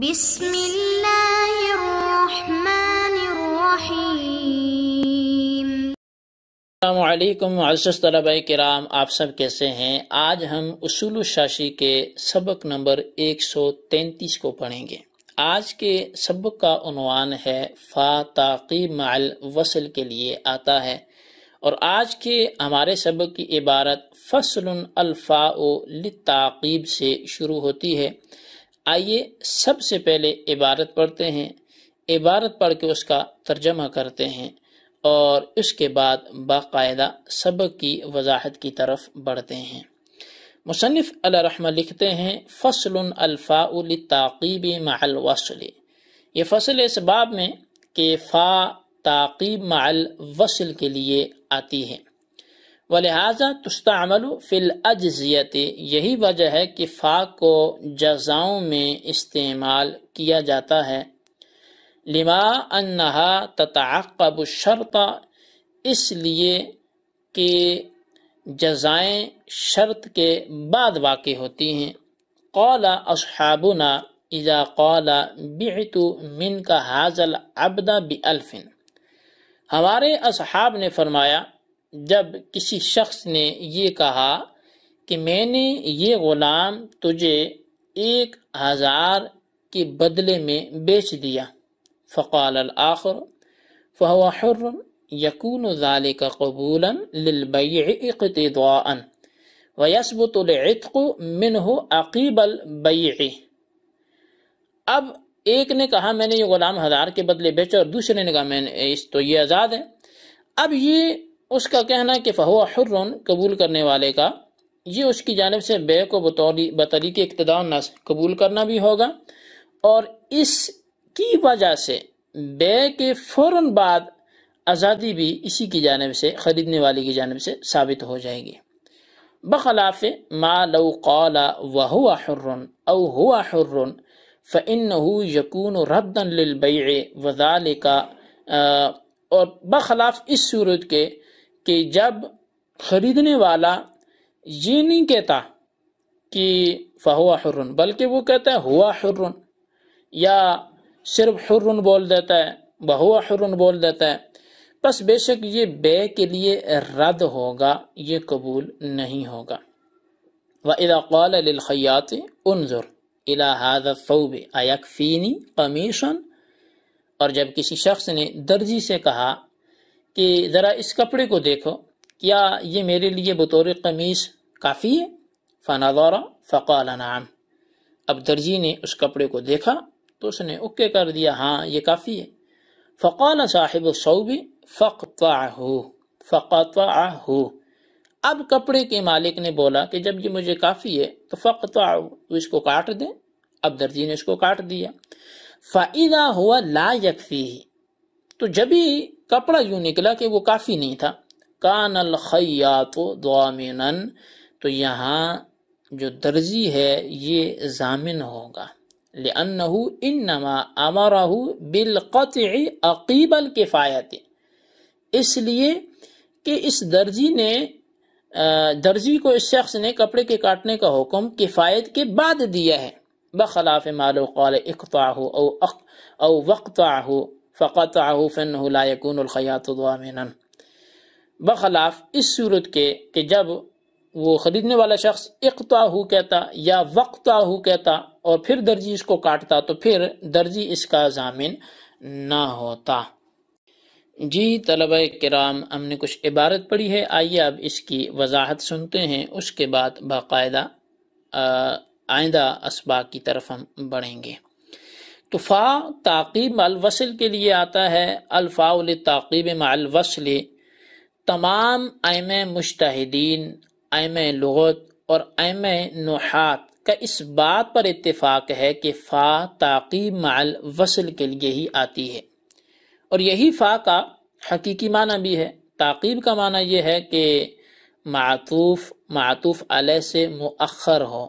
بسم اللہ الرحمن الرحیم السلام علیکم عزیز طلبہ کرام آپ سب کیسے ہیں آج ہم اصول الشاشی کے سبق نمبر 133 کو پڑھیں گے آج کے سبق کا عنوان ہے فا تاقیب مع وصل کے لیے آتا ہے اور آج کے ہمارے سبق کی عبارت فصل الفاء لتاقیب سے شروع ہوتی ہے آئیے سب سے پہلے عبارت پڑھتے ہیں عبارت پڑھ کے اس کا ترجمہ کرتے ہیں اور اس کے بعد باقاعدہ سبق کی وضاحت کی طرف بڑھتے ہیں مصنف رحمہ لکھتے ہیں فصل الفاء لتاقیب مع الوصل یہ فصل اس باب میں کہ فا تاقیب مع الوصل کے لیے آتی ہے و لہٰذا تشت عملو یہی وجہ ہے کہ فا کو جزاؤں میں استعمال کیا جاتا ہے لما انہا تتعقب الشرط اس لیے کہ جزائیں شرط کے بعد واقع ہوتی ہیں قلا اصحابنا اذا اجا قلع بی من کا حاضل ابدا ہمارے اصحاب نے فرمایا جب کسی شخص نے یہ کہا کہ میں نے یہ غلام تجھے ایک ہزار کے بدلے میں بیچ دیا فقال الآخر فرم حر و ضالِ قبولا قبول ویسبۃ العطق العتق ہو عقیب البعی اب ایک نے کہا میں نے یہ غلام ہزار کے بدلے بیچا اور دوسرے نے کہا میں نے اس تو یہ آزاد ہے اب یہ اس کا کہنا ہے کہ فہو حرن قبول کرنے والے کا یہ اس کی جانب سے بے کو بطریق اقتدار نہ قبول کرنا بھی ہوگا اور اس کی وجہ سے بے کے فوراً بعد آزادی بھی اسی کی جانب سے خریدنے والی کی جانب سے ثابت ہو جائے گی بخلاف ما لو قال وہو حرن او ہوا حرن ہو يكون و للبيع وذلک اور بخلاف اس صورت کے کہ جب خریدنے والا یہ نہیں کہتا کہ فہوا حرن بلکہ وہ کہتا ہے ہوا حرن یا صرف حرن بول دیتا ہے بہوا حرن بول دیتا ہے بس بے شک یہ بے کے لیے رد ہوگا یہ قبول نہیں ہوگا وَإِذَا قَالَ لِلْخَيَّاتِ الاقوالیاتِ إِلَى هَذَا الثَّوْبِ اَيَكْفِينِ قَمِيشًا اور جب کسی شخص نے درجی سے کہا کہ ذرا اس کپڑے کو دیکھو کیا یہ میرے لیے بطور قمیص کافی ہے فنا دورہ فقال نعم اب درجی نے اس کپڑے کو دیکھا تو اس نے اوکے کر دیا ہاں یہ کافی ہے فقال صاحب و صوبی فق اب کپڑے کے مالک نے بولا کہ جب یہ مجھے کافی ہے تو فق تو اس کو کاٹ دیں اب درجی نے اس کو کاٹ دیا فعیدہ ہوا لا یقی تو جبھی کپڑا یوں نکلا کہ وہ کافی نہیں تھا کان الخیات ضامنا تو یہاں جو درزی ہے یہ ضامن ہوگا لأنه انما امره بالقطع عقیب الکفایت اس لیے کہ اس درزی نے درزی کو اس شخص نے کپڑے کے کاٹنے کا حکم کفایت کے بعد دیا ہے بخلاف مالو قال اوق او وقفاحو فقط آحفوفن یقون الخیات العامن بخلاف اس صورت کے کہ جب وہ خریدنے والا شخص اقتا ہو کہتا یا وقتا ہو کہتا اور پھر درجی اس کو کاٹتا تو پھر درجی اس کا ضامن نہ ہوتا جی طلبہ کرام ہم نے کچھ عبارت پڑھی ہے آئیے اب اس کی وضاحت سنتے ہیں اس کے بعد باقاعدہ آئندہ اسباق کی طرف ہم بڑھیں گے تو فا تاقیب الوصل کے لیے آتا ہے الفاء الطاقیب مع الوصل تمام ایم مشتحدین ایم لغت اور ایم نحات کا اس بات پر اتفاق ہے کہ فا تاقیب مع الوصل کے لیے ہی آتی ہے اور یہی فا کا حقیقی معنی بھی ہے تاقیب کا معنی یہ ہے کہ معطوف معطوف علیہ سے مؤخر ہو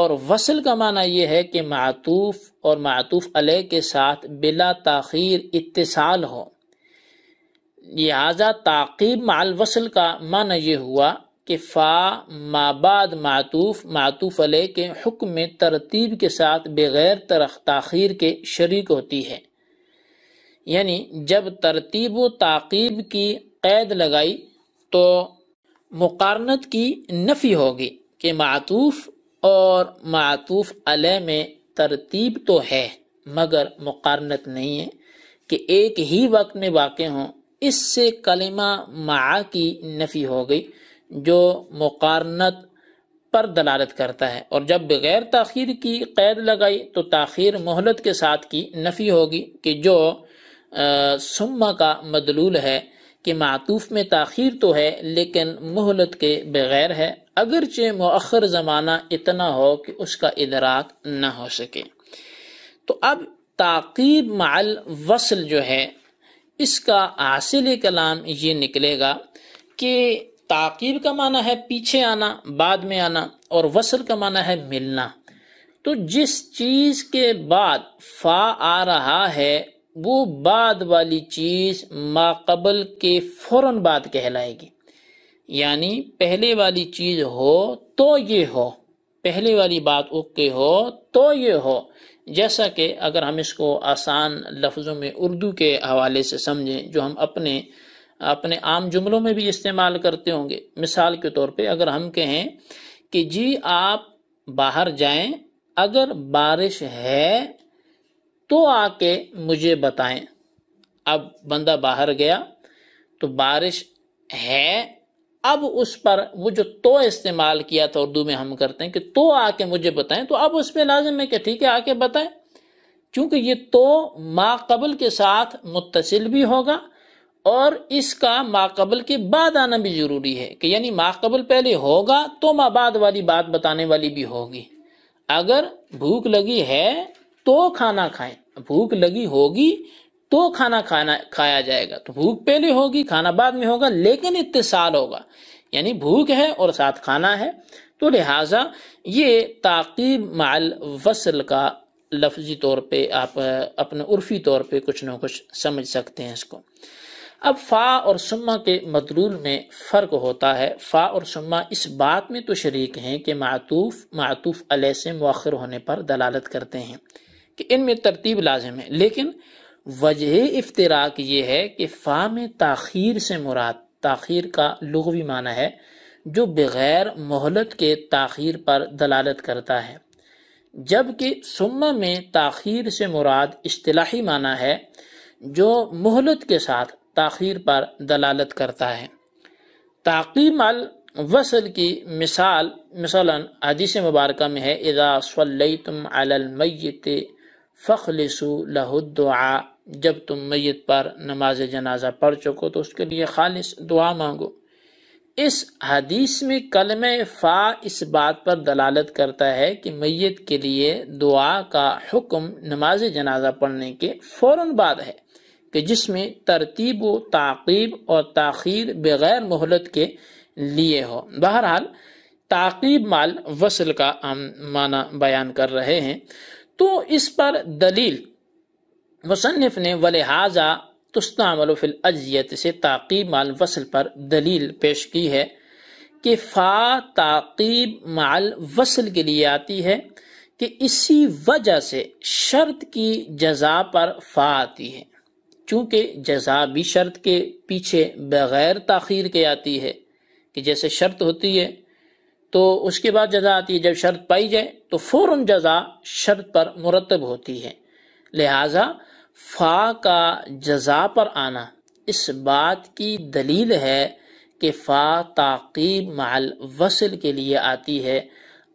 اور وصل کا معنی یہ ہے کہ معطوف اور معطوف علیہ کے ساتھ بلا تاخیر اتصال ہو لہذا تعقیب مع الوصل کا معنی یہ ہوا کہ فا مابعد معطوف معطوف علیہ کے حکم میں ترتیب کے ساتھ بغیر تاخیر کے شریک ہوتی ہے یعنی جب ترتیب و تعقیب کی قید لگائی تو مقارنت کی نفی ہوگی کہ معطوف اور معطوف علی میں ترتیب تو ہے مگر مقارنت نہیں ہے کہ ایک ہی وقت میں واقع ہوں اس سے کلمہ معا کی نفی ہو گئی جو مقارنت پر دلالت کرتا ہے اور جب بغیر تاخیر کی قید لگائی تو تاخیر محلت کے ساتھ کی نفی ہوگی کہ جو سما کا مدلول ہے کہ معطوف میں تاخیر تو ہے لیکن محلت کے بغیر ہے اگرچہ مؤخر زمانہ اتنا ہو کہ اس کا ادراک نہ ہو سکے تو اب تعقیب مع الوصل جو ہے اس کا حاصل کلام یہ نکلے گا کہ تعقیب کا معنی ہے پیچھے آنا بعد میں آنا اور وصل کا معنی ہے ملنا تو جس چیز کے بعد فا آ رہا ہے وہ بعد والی چیز ماقبل کے فوراً بعد کہلائے گی یعنی پہلے والی چیز ہو تو یہ ہو پہلے والی بات اوکے ہو تو یہ ہو جیسا کہ اگر ہم اس کو آسان لفظوں میں اردو کے حوالے سے سمجھیں جو ہم اپنے اپنے عام جملوں میں بھی استعمال کرتے ہوں گے مثال کے طور پہ اگر ہم کہیں کہ جی آپ باہر جائیں اگر بارش ہے تو آ کے مجھے بتائیں اب بندہ باہر گیا تو بارش ہے اب اس پر وہ جو تو استعمال کیا تھا اردو میں ہم کرتے ہیں کہ تو آ کے مجھے بتائیں تو اب اس پہ لازم ہے کہ ٹھیک ہے آ کے بتائیں چونکہ یہ تو ما قبل کے ساتھ متصل بھی ہوگا اور اس کا ما قبل کے بعد آنا بھی ضروری ہے کہ یعنی ما قبل پہلے ہوگا تو ما بعد والی بات بتانے والی بھی ہوگی اگر بھوک لگی ہے تو کھانا کھائیں بھوک لگی ہوگی تو کھانا کھانا کھایا جائے گا تو بھوک پہلے ہوگی کھانا بعد میں ہوگا لیکن اتصال ہوگا یعنی بھوک ہے اور ساتھ کھانا ہے تو لہٰذا یہ تعقیب مع الوصل کا لفظی طور پہ آپ اپنے عرفی طور پہ کچھ نہ کچھ سمجھ سکتے ہیں اس کو اب فا اور سما کے مدلول میں فرق ہوتا ہے فا اور سما اس بات میں تو شریک ہیں کہ معطوف معطوف علیہ سے مؤخر ہونے پر دلالت کرتے ہیں کہ ان میں ترتیب لازم ہے لیکن وجہ افتراق یہ ہے کہ فا میں تاخیر سے مراد تاخیر کا لغوی معنی ہے جو بغیر محلت کے تاخیر پر دلالت کرتا ہے جبکہ سمہ سما میں تاخیر سے مراد اصطلاحی معنی ہے جو محلت کے ساتھ تاخیر پر دلالت کرتا ہے تاقیم الوصل کی مثال مثلا حدیث مبارکہ میں ہے اذا صلیتم علی المیت لہ الدعاء جب تم میت پر نماز جنازہ پڑھ چکو تو اس کے لیے خالص دعا مانگو اس حدیث میں کلمہ فا اس بات پر دلالت کرتا ہے کہ میت کے لیے دعا کا حکم نماز جنازہ پڑھنے کے فوراً بعد ہے کہ جس میں ترتیب و تعقیب اور تاخیر بغیر مہلت کے لیے ہو بہرحال تعقیب مال وصل کا معنی بیان کر رہے ہیں تو اس پر دلیل مصنف نے ولہذا تستعمل فی الاجیت سے تاقیب مال وسل پر دلیل پیش کی ہے کہ فا تاقیب مال الوصل کے لیے آتی ہے کہ اسی وجہ سے شرط کی جزا پر فا آتی ہے چونکہ جزا بھی شرط کے پیچھے بغیر تاخیر کے آتی ہے کہ جیسے شرط ہوتی ہے تو اس کے بعد جزا آتی ہے جب شرط پائی جائے تو فوراً جزا شرط پر مرتب ہوتی ہے لہذا فا کا جزا پر آنا اس بات کی دلیل ہے کہ فا تعقیب محل وصل کے لیے آتی ہے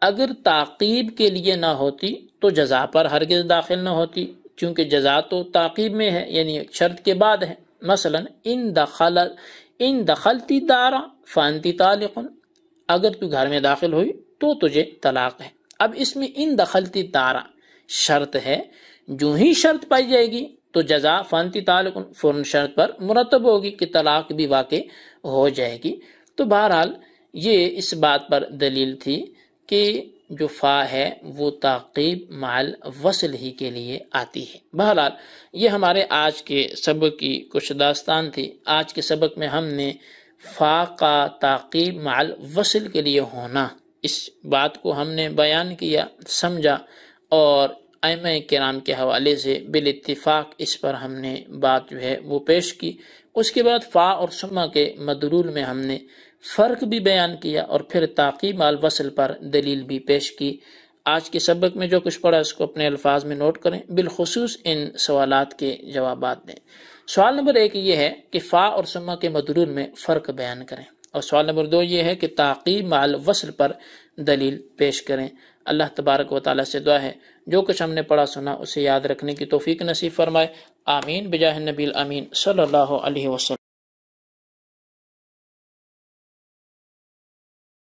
اگر تعقیب کے لیے نہ ہوتی تو جزا پر ہرگز داخل نہ ہوتی چونکہ جزا تو تعقیب میں ہے یعنی شرط کے بعد ہے مثلا ان دخل ان دخلتی دارا فانتی طالق اگر تو گھر میں داخل ہوئی تو تجھے طلاق ہے اب اس میں ان دخلتی دارا شرط ہے جو ہی شرط پائی جائے گی تو جزا فانتی تعلق فرن شرط پر مرتب ہوگی کہ طلاق بھی واقع ہو جائے گی تو بہرحال یہ اس بات پر دلیل تھی کہ جو فا ہے وہ تاقیب مال وصل ہی کے لیے آتی ہے بہرحال یہ ہمارے آج کے سبق کی کچھ داستان تھی آج کے سبق میں ہم نے فا کا تاقیب مال وصل کے لیے ہونا اس بات کو ہم نے بیان کیا سمجھا اور ائمہ کرام کے حوالے سے بالاتفاق اتفاق اس پر ہم نے بات جو ہے وہ پیش کی اس کے بعد فا اور کے میں ہم نے فرق بھی بیان کیا اور پھر تاخی مال پر دلیل بھی پیش کی آج کے سبق میں جو کچھ پڑھا اس کو اپنے الفاظ میں نوٹ کریں بالخصوص ان سوالات کے جوابات دیں سوال نمبر ایک یہ ہے کہ فا اور سما کے مدرول میں فرق بیان کریں اور سوال نمبر دو یہ ہے کہ تاقی پر دلیل پیش کریں اللہ تبارک و تعالیٰ سے دعا ہے جو کچھ ہم نے پڑھا سنا اسے یاد رکھنے کی توفیق نصیب فرمائے آمین بجاہ النبی امین صلی اللہ علیہ وسلم